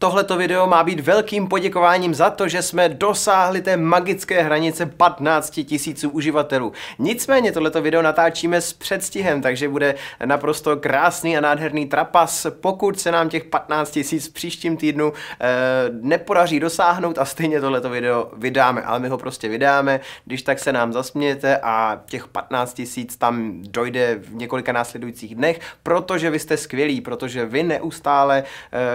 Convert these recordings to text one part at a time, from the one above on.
Tohleto video má být velkým poděkováním za to, že jsme dosáhli té magické hranice 15 000 uživatelů. Nicméně tohleto video natáčíme s předstihem, takže bude naprosto krásný a nádherný trapas, pokud se nám těch 15 000 v příštím týdnu e, nepodaří dosáhnout a stejně tohleto video vydáme, ale my ho prostě vydáme, když tak se nám zasmějete a těch 15 tisíc tam dojde v několika následujících dnech, protože vy jste skvělí, protože vy neustále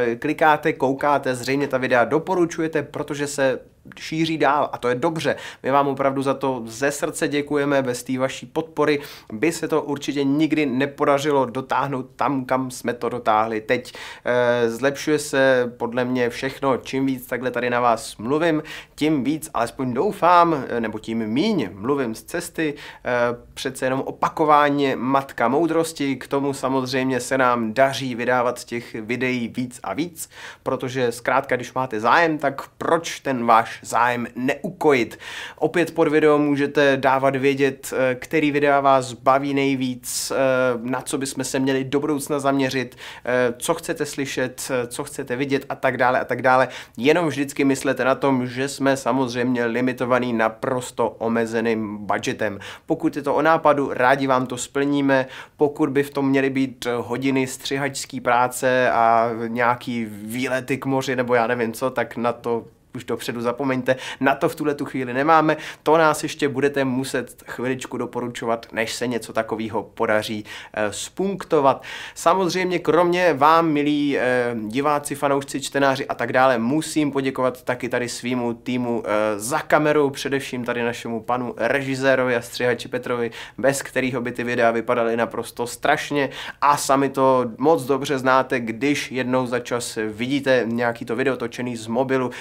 e, klikáte, kou- koukáte, zřejmě ta videa doporučujete, protože se šíří dál a to je dobře. My vám opravdu za to ze srdce děkujeme, bez té vaší podpory by se to určitě nikdy nepodařilo dotáhnout tam, kam jsme to dotáhli teď. Eh, zlepšuje se podle mě všechno, čím víc takhle tady na vás mluvím, tím víc, alespoň doufám, eh, nebo tím míň mluvím z cesty, eh, přece jenom opakování matka moudrosti, k tomu samozřejmě se nám daří vydávat těch videí víc a víc, protože zkrátka, když máte zájem, tak proč ten váš váš zájem neukojit. Opět pod video můžete dávat vědět, eh, který videa vás baví nejvíc, eh, na co bychom se měli do budoucna zaměřit, eh, co chcete slyšet, co chcete vidět a tak dále a tak dále. Jenom vždycky myslete na tom, že jsme samozřejmě limitovaný naprosto omezeným budgetem. Pokud je to o nápadu, rádi vám to splníme. Pokud by v tom měly být hodiny střihačský práce a nějaký výlety k moři nebo já nevím co, tak na to už dopředu zapomeňte, na to v tuhle tu chvíli nemáme, to nás ještě budete muset chviličku doporučovat, než se něco takového podaří eh, spunktovat. Samozřejmě kromě vám, milí eh, diváci, fanoušci, čtenáři a tak dále, musím poděkovat taky tady svýmu týmu eh, za kamerou, především tady našemu panu režisérovi a střihači Petrovi, bez kterého by ty videa vypadaly naprosto strašně a sami to moc dobře znáte, když jednou za čas vidíte nějaký to video točený z mobilu,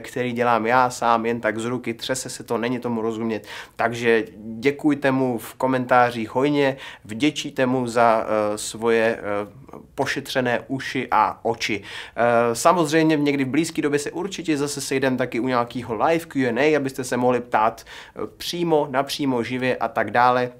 který dělám já sám jen tak z ruky, třese se to, není tomu rozumět. Takže děkujte mu v komentářích hojně, vděčíte mu za uh, svoje uh, pošetřené uši a oči. Uh, samozřejmě někdy v blízké době se určitě zase sejdeme taky u nějakého live Q&A, abyste se mohli ptát přímo, napřímo, živě a tak dále.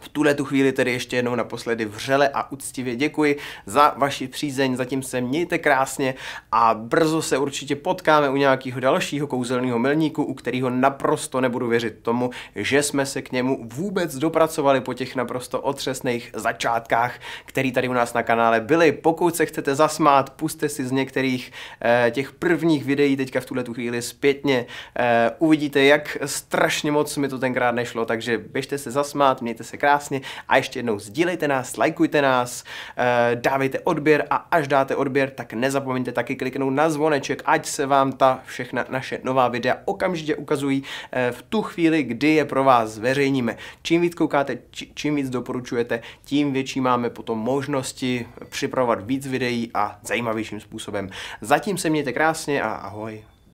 V tuhle tu chvíli tedy ještě jednou naposledy vřele a úctivě děkuji za vaši přízeň, zatím se mějte krásně a brzo se určitě potkáme u nějakého dalšího kouzelného milníku, u kterého naprosto nebudu věřit tomu, že jsme se k němu vůbec dopracovali po těch naprosto otřesných začátkách, které tady u nás na kanále byly. Pokud se chcete zasmát, puste si z některých eh, těch prvních videí teďka v tuhle tu chvíli zpětně. Eh, uvidíte, jak strašně moc mi to tenkrát nešlo, takže běžte se zasmát, mějte se krásně a ještě jednou sdílejte nás, lajkujte nás, eh, dávejte odběr a až dáte odběr, tak nezapomeňte taky kliknout na zvoneček, ať se vám ta všechna naše nová videa okamžitě ukazují eh, v tu chvíli, kdy je pro vás zveřejníme. Čím víc koukáte, čím víc doporučujete, tím větší máme potom možnosti připravovat víc videí a zajímavějším způsobem. Zatím se mějte krásně a ahoj.